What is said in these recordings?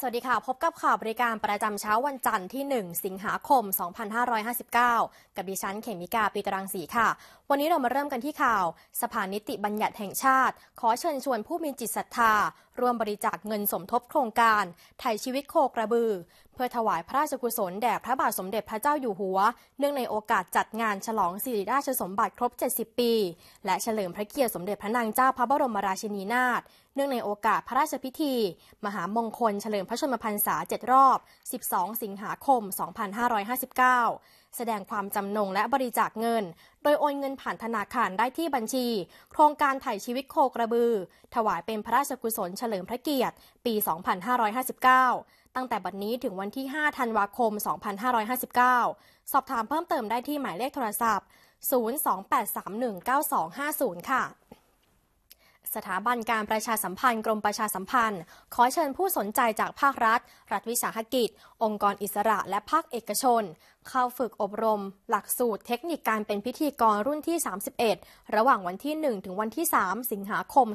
สวัสดีค่ะ พบกับข่าวบริการประจำเช้าวันจันทร์ที่ 1 สิงหาคม 2559 กับดิฉันเขมิกาปีตรังสีค่ะวันนี้เรามาเริ่มกันที่ข่าว สภานิติบัญญัติแห่งชาติ ขอเชิญชวนผู้มีจิตศรัทธา ร่วมบริจาคเงินสมทบโครงการไทยชีวิตโคกระบือ เพื่อถวายพระราชกุศลแด่พระบาทสมเด็จพระเจ้าอยู่หัว เนื่องในโอกาสจัดงานฉลองสิริราชสมบัติครบ 70 ปี และเฉลิมพระเกียรติสมเด็จพระนางเจ้าพระบรมราชินีนาถเนื่องในโอกาสพระราชพิธี มหามงคลเฉลิมพระชนมพรรษา7รอบ 12 สิงหาคม 2559แสดงความจำนงและบริจาคเงิน โดยโอนเงินผ่านธนาคารได้ที่บัญชี โครงการไถ่ชีวิตโคกระบือ ถวายเป็นพระราชกุศลเฉลิมพระเกียรติ ปี 2559 ตั้งแต่บัดนนี้ถึงวันที่ 5 ธันวาคม 2559 สอบถามเพิ่มเติมได้ที่หมายเลขโทรศัพท์ 028319250 ค่ะสถาบันการประชาสัมพันธ์กรมประชาสัมพันธ์ ขอเชิญผู้สนใจจากภาครัฐ รัฐวิสาหกิจ องค์กรอิสระและภาคเอกชน เข้าฝึกอบรม หลักสูตรเทคนิคการเป็นพิธีกรรุ่นที่ 31 ระหว่างวันที่ 1 ถึงวันที่ 3 สิงหาคม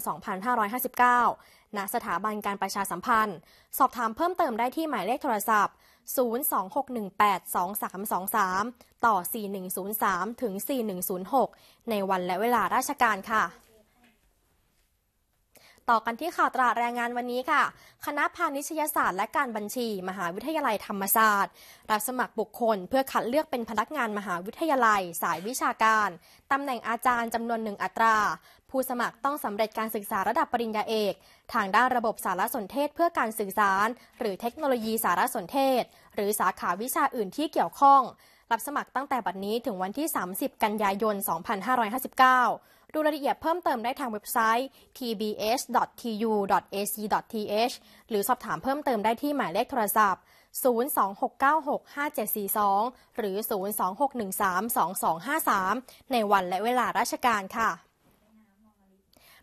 2559ณสถาบันการประชาสัมพันธ์ สอบถามเพิ่มเติมได้ที่หมายเลขโทรศัพท์ 026182323 ต่อ 4103ถึง4106 ในวันและเวลาราชการค่ะต่อกันที่ข่าวตราแรงงานวันนี้ค่ะ คณะพาณิชยศาสตร์และการบัญชี มหาวิทยาลัยธรรมศาสตร์ รับสมัครบุคคลเพื่อคัดเลือกเป็นพนักงานมหาวิทยาลัย สายวิชาการตำแหน่งอาจารย์จำนวนหนึ่งอัตรา ผู้สมัครต้องสำเร็จการศึกษาระดับปริญญาเอก ทางด้านระบบสารสนเทศเพื่อการสื่อสาร หรือเทคโนโลยีสารสนเทศ หรือสาขาวิชาอื่นที่เกี่ยวข้องรับสมัครตั้งแต่บัดนี้ถึงวันที่ 30 กันยายน 2559 ดูรายละเอียดเพิ่มเติมได้ทางเว็บไซต์ tbs.tu.ac.th หรือสอบถามเพิ่มเติมได้ที่หมายเลขโทรศัพท์ 026965742 หรือ 026132253 ในวันและเวลาราชการค่ะ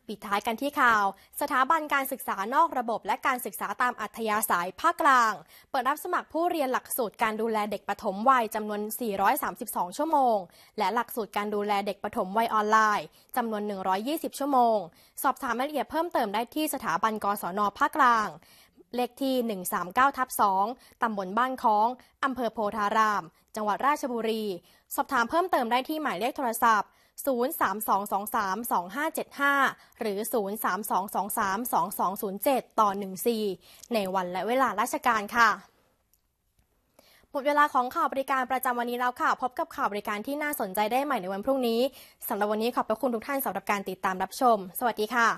ปิดท้ายกันที่ข่าว สถาบันการศึกษานอกระบบและการศึกษาตามอัธยาศัยภาคกลาง เปิดรับสมัครผู้เรียนหลักสูตรการดูแลเด็กปฐมวัยจำนวน 432 ชั่วโมง และหลักสูตรการดูแลเด็กปฐมวัยออนไลน์จำนวน 120 ชั่วโมง สอบถามรายละเอียดเพิ่มเติมได้ที่สถาบันกศนภาคกลางเลขที่ 139ทับ2ตำบลบ้านค้อง อำเภอโพธารามจังหวัดราชบุรี สอบถามเพิ่มเติมได้ที่หมายเลขโทรศัพท์ 032232575 หรือ 032232207 ต่อ 14 ในวันและเวลาราชการค่ะ หมดเวลาของข่าวบริการประจำวันนี้แล้วค่ะ พบกับข่าวบริการที่น่าสนใจได้ใหม่ในวันพรุ่งนี้ สำหรับวันนี้ขอบพระคุณทุกท่านสำหรับการติดตามรับชม สวัสดีค่ะ